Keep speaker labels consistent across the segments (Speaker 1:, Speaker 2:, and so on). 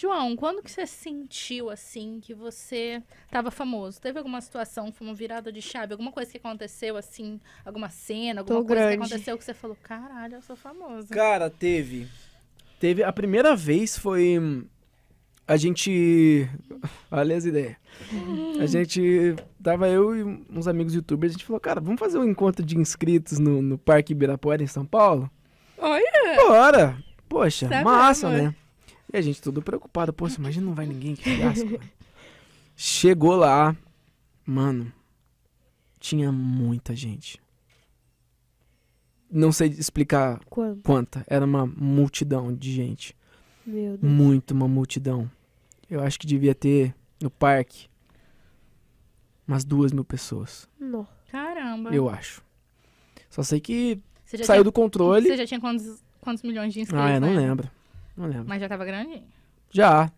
Speaker 1: João, quando que você sentiu assim que você estava famoso? Teve alguma situação, foi uma virada de chave, alguma coisa que aconteceu assim, alguma cena, alguma Tô coisa grande. que aconteceu que você falou, caralho, eu sou famoso. Cara, teve. Teve a primeira vez foi a gente. Olha as ideias. A gente. Tava eu e uns amigos youtubers. A gente falou, cara, vamos fazer um encontro de inscritos no, no Parque Ibirapuera, em São Paulo? Olha! Bora! Poxa, Sabe tá massa, amor. né? E a gente todo preocupado, poxa, imagina não vai ninguém, que fiasco. Né? Chegou lá, mano, tinha muita gente. Não sei explicar Quanto? quanta. Era uma multidão de gente. Meu Deus. Muito uma multidão. Eu acho que devia ter no parque umas duas mil pessoas. Não. Caramba. Eu acho. Só sei que saiu tinha, do controle. Você já tinha quantos, quantos milhões de inscritos? Ah, eu não lembro. Não lembro. Mas já tava grandinho. Já.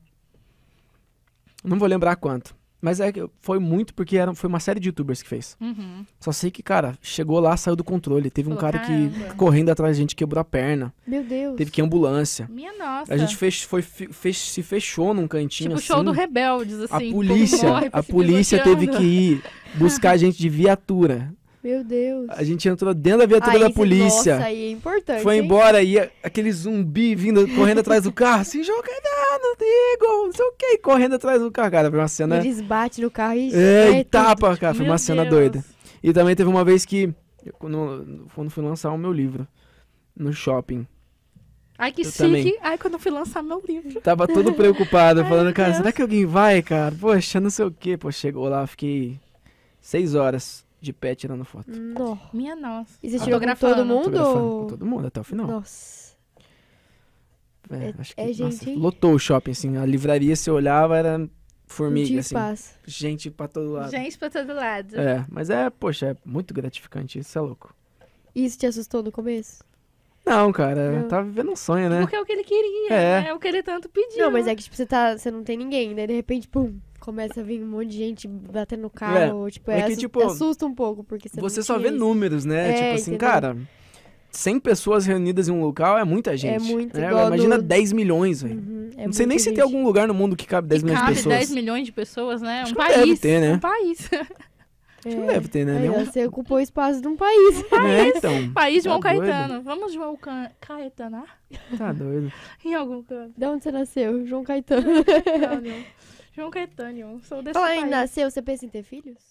Speaker 1: Não vou lembrar quanto. Mas é que foi muito porque era, foi uma série de youtubers que fez. Uhum. Só sei que, cara, chegou lá, saiu do controle. Teve um cara caramba. que correndo atrás da gente quebrou a perna. Meu Deus. Teve que ir ambulância. Minha nossa. A gente fez, foi, fez, se fechou num cantinho. Tipo assim. show do assim. Rebeldes, assim. A polícia, a polícia teve que ir buscar a gente de viatura. Meu Deus. A gente entrou dentro da viatura aí, da polícia. Nossa, aí é importante. Foi hein? embora e aquele zumbi vindo, correndo atrás do carro, se jogando, digo não sei o que, correndo atrás do carro, cara. Foi uma cena. Eles batem no carro e. É, e é, tapa, cara. Foi uma Deus. cena doida. E também teve uma vez que. Eu, quando, quando fui lançar o meu livro no shopping. Ai, que chique. Também. Ai, quando eu fui lançar meu livro. Tava todo preocupado, falando, Ai, cara, Deus. será que alguém vai, cara? Poxa, não sei o que Pô, chegou lá, fiquei seis horas de pé tirando foto. No. Minha nossa. E você ah, tirou com todo mundo? Com todo mundo até o final. Nossa. É, é acho que, é nossa, lotou o shopping, assim. A livraria, se olhava, era formiga, assim. Espaço. Gente pra todo lado. Gente pra todo lado. É, mas é, poxa, é muito gratificante. Isso é louco. E isso te assustou no começo? Não, cara, não. tava tá vivendo um sonho, né? Porque é o que ele queria, é, né? é o que ele tanto pediu. Não, mas é que, tipo, você, tá, você não tem ninguém, né? De repente, pum, Começa a vir um monte de gente batendo no é, carro, é, tipo, é, é que, tipo, assusta um pouco, porque você, você só vê isso. números, né? É, tipo assim, entendeu? cara, 100 pessoas reunidas em um local é muita é gente. É muito, né? Imagina do... 10 milhões, velho. Uhum, é não sei nem gente. se tem algum lugar no mundo que cabe 10 e milhões cabe de pessoas. 10 milhões de pessoas, né? Acho um país. Deve ter, né? Um país. É, não deve ter, né? Aí, é, Nenhum... Você ocupou o espaço de um país. Um país. É, então. País João tá Caetano. Doido. Vamos João Ca... Caetanar? Tá doido. em algum canto. De onde você nasceu? João Caetano. não, não. João Caetano, sou desse Falando país. nasceu, você pensa em ter filhos?